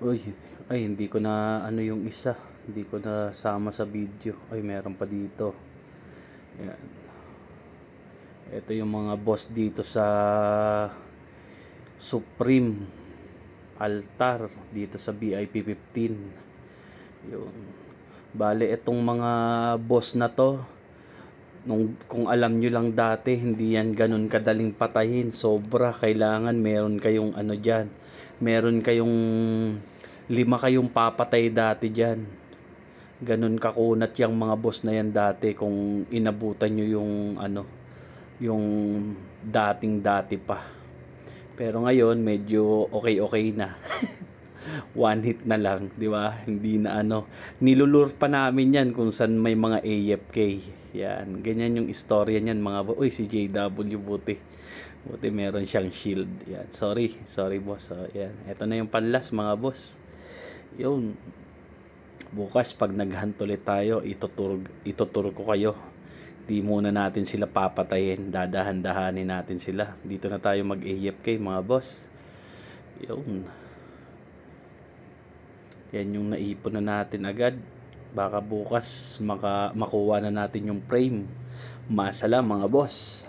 Uy, ay hindi ko na ano yung isa. Hindi ko na sama sa video. Ay meron pa dito. Ayan. Ito yung mga boss dito sa Supreme Altar dito sa VIP 15. Yun. Bale itong mga boss na to nung kung alam nyo lang dati hindi yan ganun kadaling patayin sobra kailangan meron kayong ano dyan meron kayong lima kayong papatay dati dyan ganun kakunat yung mga boss na yan dati kung inabutan nyo yung ano yung dating dati pa pero ngayon medyo okay okay na one hit na lang, di ba? Hindi na ano. Nilulur pa namin yan kung saan may mga AFK. Yan, ganyan yung istorya niyan mga Uy, si JW buti. Buti meron siyang shield. Yan, sorry, sorry boss. So, yan, eto na yung panlas mga boss. Yun, bukas pag naghunt ulit tayo, ituturo, ituturo ko kayo di muna natin sila papatayin dadahan-dahanin natin sila dito na tayo mag AFK mga boss yun yan yung naipon na natin agad. Baka bukas maka, makuha na natin yung frame. Masala mga boss.